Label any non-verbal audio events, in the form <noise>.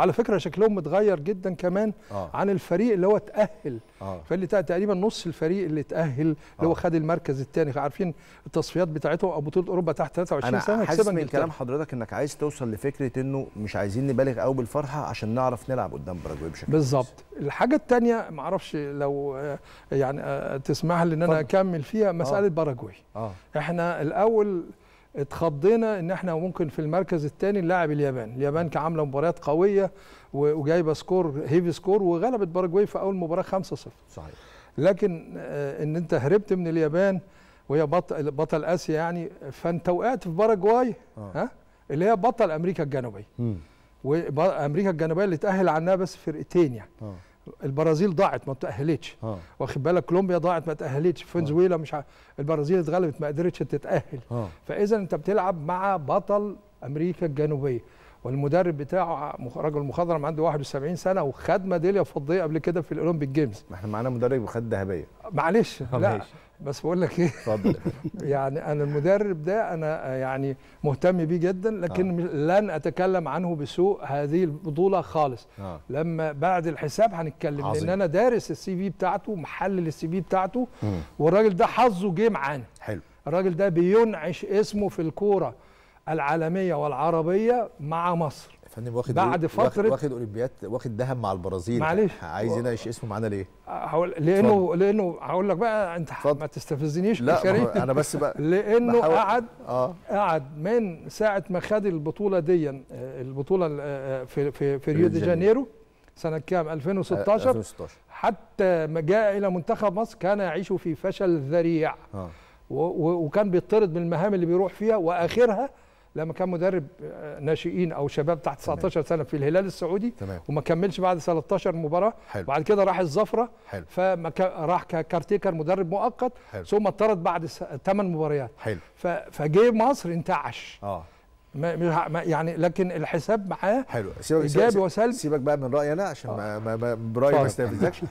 وعلى فكره شكلهم متغير جدا كمان آه. عن الفريق اللي هو تاهل آه. فاللي تقريبا نص الفريق اللي تاهل اللي آه. هو خد المركز الثاني عارفين التصفيات بتاعته او بطوله اوروبا تحت 23 أنا سنه حاسس من كلام حضرتك انك عايز توصل لفكره انه مش عايزين نبالغ قوي بالفرحه عشان نعرف نلعب قدام باراجواي بشكل بالظبط الحاجه الثانيه معرفش لو آه، يعني آه، تسمح لي ان انا اكمل فيها مساله آه. باراجواي آه. احنا الاول اتخضينا ان احنا ممكن في المركز الثاني نلاعب اليابان، اليابان عامله مباريات قويه وجايبه سكور هيفي سكور وغلبت باراجواي في اول مباراه 5-0 صحيح لكن آه، ان انت هربت من اليابان وهي بطل بطل اسيا يعني فانت وقعت في باراجواي آه. ها اللي هي بطل امريكا الجنوبيه وامريكا الجنوبيه اللي تاهل عنها بس فرقتين يعني آه. البرازيل ضاعت ما تاهلتش آه. واخد بالك كولومبيا ضاعت ما تاهلتش فنزويلا آه. مش ع... البرازيل اتغلبت ما قدرتش تتاهل آه. فاذا انت بتلعب مع بطل امريكا الجنوبيه والمدرب بتاعه رجل مخضرم عنده 71 سنه وخد ميداليه فضيه قبل كده في الاولمبيك جيمز ما احنا معانا مدرب وخد ذهبيه معلش لا بس بقول لك ايه اتفضل <laughs> يعني انا المدرب ده انا يعني مهتم بيه جدا لكن آه. لن اتكلم عنه بسوء هذه البطوله خالص آه. لما بعد الحساب هنتكلم عظيم. لان انا دارس السي في بتاعته محلل السي في بتاعته والراجل ده حظه جه معانا حلو الراجل ده بينعش اسمه في الكوره العالميه والعربيه مع مصر فندم واخد بعد فتره واخد اولمبياد واخد ذهب مع البرازيل معلش عايز يناقش اسمه معانا ليه؟ هقول لانه فضل. لانه هقول لك بقى انت فضل. ما تستفزنيش لا انا بس بقى <laughs> لانه بحاول. قعد آه. قعد من ساعه ما خد البطوله دي آه، البطوله آه، آه، في في, في ريو دي جانيرو سنه كام 2016 2016 حتى ما جاء الى منتخب مصر كان يعيش في فشل ذريع آه. وكان بيطرد من المهام اللي بيروح فيها واخرها لما كان مدرب آه، ناشئين او شباب تحت 19 سنه في الهلال السعودي تمام. وما كملش بعد 13 مباراه حلو. وبعد كده راح الزفره حلو. راح كارتيكر مدرب مؤقت حلو. ثم اطرد بعد 8 مباريات حلو. فجي مصر انتعش اه ما يعني لكن الحساب معاه حلو سيبك سيبك بقى من رايي انا عشان آه. ما برايي ما استفزكش